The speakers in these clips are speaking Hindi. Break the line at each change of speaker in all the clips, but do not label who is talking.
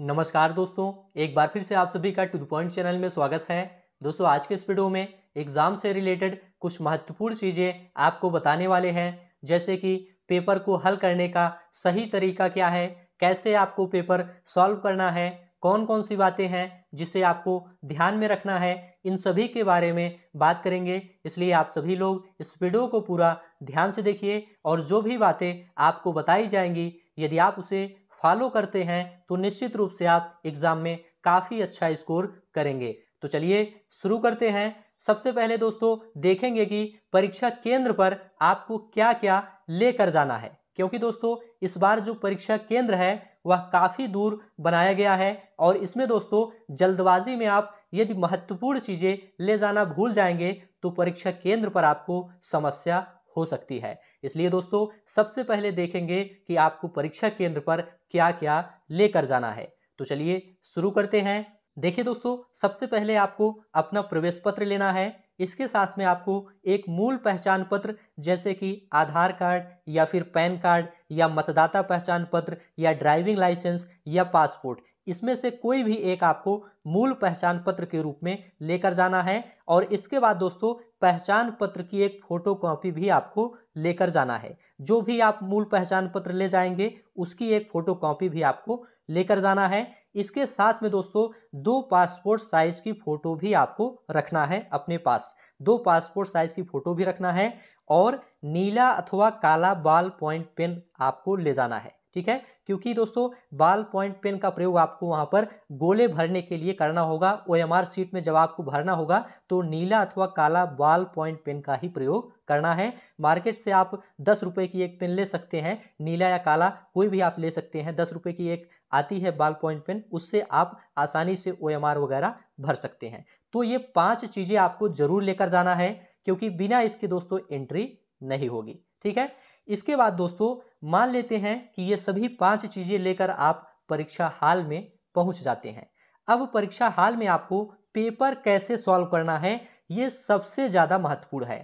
नमस्कार दोस्तों एक बार फिर से आप सभी का टू द पॉइंट चैनल में स्वागत है दोस्तों आज के इस वीडियो में एग्ज़ाम से रिलेटेड कुछ महत्वपूर्ण चीज़ें आपको बताने वाले हैं जैसे कि पेपर को हल करने का सही तरीका क्या है कैसे आपको पेपर सॉल्व करना है कौन कौन सी बातें हैं जिसे आपको ध्यान में रखना है इन सभी के बारे में बात करेंगे इसलिए आप सभी लोग इस वीडियो को पूरा ध्यान से देखिए और जो भी बातें आपको बताई जाएंगी यदि आप उसे फॉलो करते हैं तो निश्चित रूप से आप एग्जाम में काफ़ी अच्छा स्कोर करेंगे तो चलिए शुरू करते हैं सबसे पहले दोस्तों देखेंगे कि परीक्षा केंद्र पर आपको क्या क्या लेकर जाना है क्योंकि दोस्तों इस बार जो परीक्षा केंद्र है वह काफ़ी दूर बनाया गया है और इसमें दोस्तों जल्दबाजी में आप यदि महत्वपूर्ण चीज़ें ले जाना भूल जाएंगे तो परीक्षा केंद्र पर आपको समस्या हो सकती है इसलिए दोस्तों सबसे पहले देखेंगे कि आपको परीक्षा केंद्र पर क्या क्या लेकर जाना है तो चलिए शुरू करते हैं देखिए दोस्तों सबसे पहले आपको अपना प्रवेश पत्र लेना है इसके साथ में आपको एक मूल पहचान पत्र जैसे कि आधार कार्ड या फिर पैन कार्ड या मतदाता पहचान पत्र या ड्राइविंग लाइसेंस या पासपोर्ट इसमें से कोई भी एक आपको मूल पहचान पत्र के रूप में लेकर जाना है और इसके बाद दोस्तों पहचान पत्र की एक फ़ोटो कॉपी भी आपको लेकर जाना है जो भी आप मूल पहचान पत्र ले जाएंगे उसकी एक फ़ोटो कॉपी भी आपको लेकर जाना है इसके साथ में दोस्तों दो पासपोर्ट साइज़ की फ़ोटो भी आपको रखना है अपने पास दो पासपोर्ट साइज़ की फ़ोटो भी रखना है और नीला अथवा काला बाल पॉइंट पेन आपको ले जाना है ठीक है क्योंकि दोस्तों बाल पॉइंट पेन का प्रयोग आपको वहां पर गोले भरने के लिए करना होगा ओ शीट में जब आपको भरना होगा तो नीला अथवा काला बाल पॉइंट पेन का ही प्रयोग करना है मार्केट से आप दस रुपए की एक पेन ले सकते हैं नीला या काला कोई भी आप ले सकते हैं दस रुपए की एक आती है बाल पॉइंट पेन उससे आप आसानी से ओ वगैरह भर सकते हैं तो ये पांच चीज़ें आपको ज़रूर लेकर जाना है क्योंकि बिना इसके दोस्तों एंट्री नहीं होगी ठीक है इसके बाद दोस्तों मान लेते हैं कि ये सभी पांच चीज़ें लेकर आप परीक्षा हाल में पहुंच जाते हैं अब परीक्षा हाल में आपको पेपर कैसे सॉल्व करना है ये सबसे ज़्यादा महत्वपूर्ण है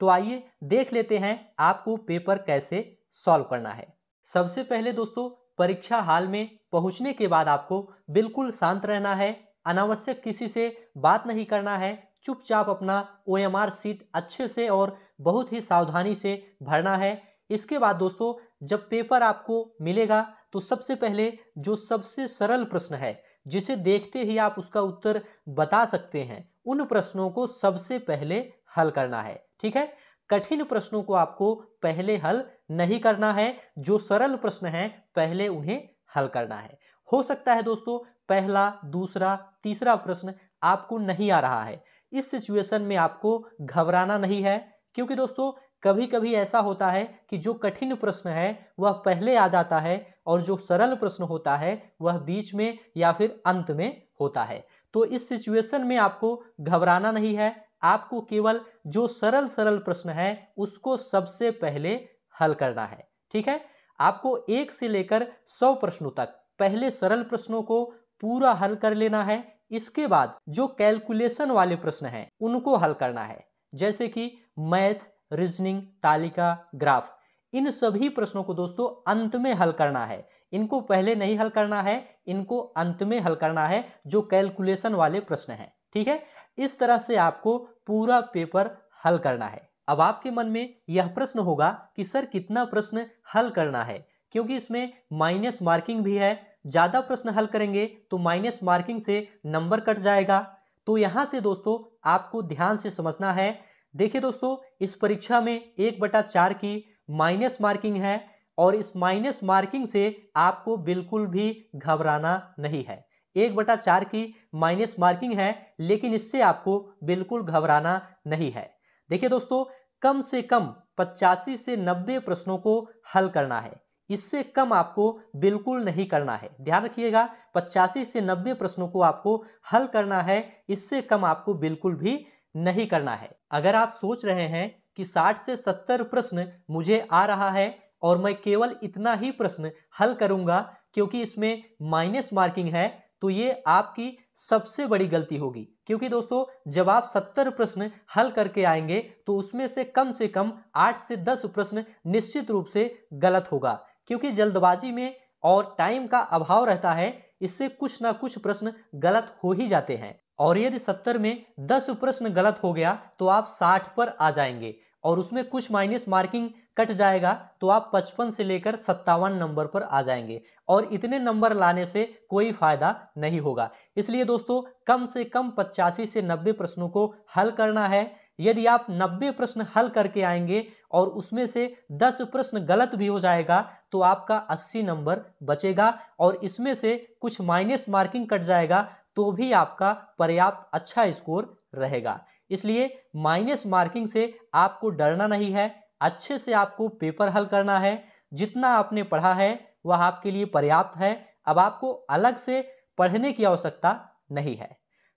तो आइए देख लेते हैं आपको पेपर कैसे सॉल्व करना है सबसे पहले दोस्तों परीक्षा हाल में पहुंचने के बाद आपको बिल्कुल शांत रहना है अनावश्यक किसी से बात नहीं करना है चुपचाप अपना ओ एम आर सीट अच्छे से और बहुत ही सावधानी से भरना है इसके बाद दोस्तों जब पेपर आपको मिलेगा तो सबसे पहले जो सबसे सरल प्रश्न है जिसे देखते ही आप उसका उत्तर बता सकते हैं उन प्रश्नों को सबसे पहले हल करना है ठीक है कठिन प्रश्नों को आपको पहले हल नहीं करना है जो सरल प्रश्न है पहले उन्हें हल करना है हो सकता है दोस्तों पहला दूसरा तीसरा प्रश्न आपको नहीं आ रहा है इस सिचुएशन में आपको घबराना नहीं है क्योंकि दोस्तों कभी कभी ऐसा होता है कि जो कठिन प्रश्न है वह पहले आ जाता है और जो सरल प्रश्न होता है वह बीच में या फिर अंत में होता है तो इस सिचुएशन में आपको घबराना नहीं है आपको केवल जो सरल सरल प्रश्न है उसको सबसे पहले हल करना है ठीक है आपको एक से लेकर सौ प्रश्नों तक पहले सरल प्रश्नों को पूरा हल कर लेना है इसके बाद जो कैलकुलेशन वाले प्रश्न हैं उनको हल करना है जैसे कि मैथ रीजनिंग तालिका ग्राफ इन सभी प्रश्नों को दोस्तों अंत में हल करना है इनको पहले नहीं हल करना है इनको अंत में हल करना है जो कैलकुलेशन वाले प्रश्न हैं ठीक है इस तरह से आपको पूरा पेपर हल करना है अब आपके मन में यह प्रश्न होगा कि सर कितना प्रश्न हल करना है क्योंकि इसमें माइनस मार्किंग भी है ज़्यादा प्रश्न हल करेंगे तो माइनस मार्किंग से नंबर कट जाएगा तो यहाँ से दोस्तों आपको ध्यान से समझना है देखिए दोस्तों इस परीक्षा में एक बटा चार की माइनस मार्किंग है और इस माइनस मार्किंग से आपको बिल्कुल भी घबराना नहीं है एक बटा चार की माइनस मार्किंग है लेकिन इससे आपको बिल्कुल घबराना नहीं है देखिए दोस्तों कम से कम पचासी से नब्बे प्रश्नों को हल करना है इससे कम आपको बिल्कुल नहीं करना है ध्यान रखिएगा पचासी से नब्बे प्रश्नों को आपको हल करना है इससे कम आपको बिल्कुल भी नहीं करना है अगर आप सोच रहे हैं कि 60 से 70 प्रश्न मुझे आ रहा है और मैं केवल इतना ही प्रश्न हल करूंगा क्योंकि इसमें माइनस मार्किंग है तो ये आपकी सबसे बड़ी गलती होगी क्योंकि दोस्तों जब आप सत्तर प्रश्न हल करके आएंगे तो उसमें से कम से कम आठ से दस प्रश्न निश्चित रूप से गलत होगा क्योंकि जल्दबाजी में और टाइम का अभाव रहता है इससे कुछ ना कुछ प्रश्न गलत हो ही जाते हैं और यदि सत्तर में दस प्रश्न गलत हो गया तो आप साठ पर आ जाएंगे और उसमें कुछ माइनस मार्किंग कट जाएगा तो आप पचपन से लेकर सत्तावन नंबर पर आ जाएंगे और इतने नंबर लाने से कोई फायदा नहीं होगा इसलिए दोस्तों कम से कम पचासी से नब्बे प्रश्नों को हल करना है यदि आप 90 प्रश्न हल करके आएंगे और उसमें से 10 प्रश्न गलत भी हो जाएगा तो आपका अस्सी नंबर बचेगा और इसमें से कुछ माइनस मार्किंग कट जाएगा तो भी आपका पर्याप्त अच्छा स्कोर रहेगा इसलिए माइनस मार्किंग से आपको डरना नहीं है अच्छे से आपको पेपर हल करना है जितना आपने पढ़ा है वह आपके लिए पर्याप्त है अब आपको अलग से पढ़ने की आवश्यकता नहीं है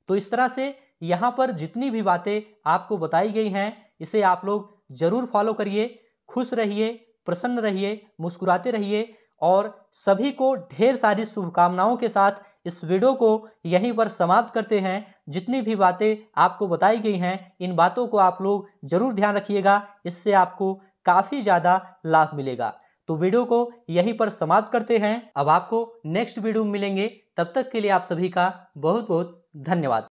तो इस तरह से यहाँ पर जितनी भी बातें आपको बताई गई हैं इसे आप लोग ज़रूर फॉलो करिए खुश रहिए प्रसन्न रहिए मुस्कुराते रहिए और सभी को ढेर सारी शुभकामनाओं के साथ इस वीडियो को यहीं पर समाप्त करते हैं जितनी भी बातें आपको बताई गई हैं इन बातों को आप लोग ज़रूर ध्यान रखिएगा इससे आपको काफ़ी ज़्यादा लाभ मिलेगा तो वीडियो को यहीं पर समाप्त करते हैं अब आपको नेक्स्ट वीडियो मिलेंगे तब तक के लिए आप सभी का बहुत बहुत धन्यवाद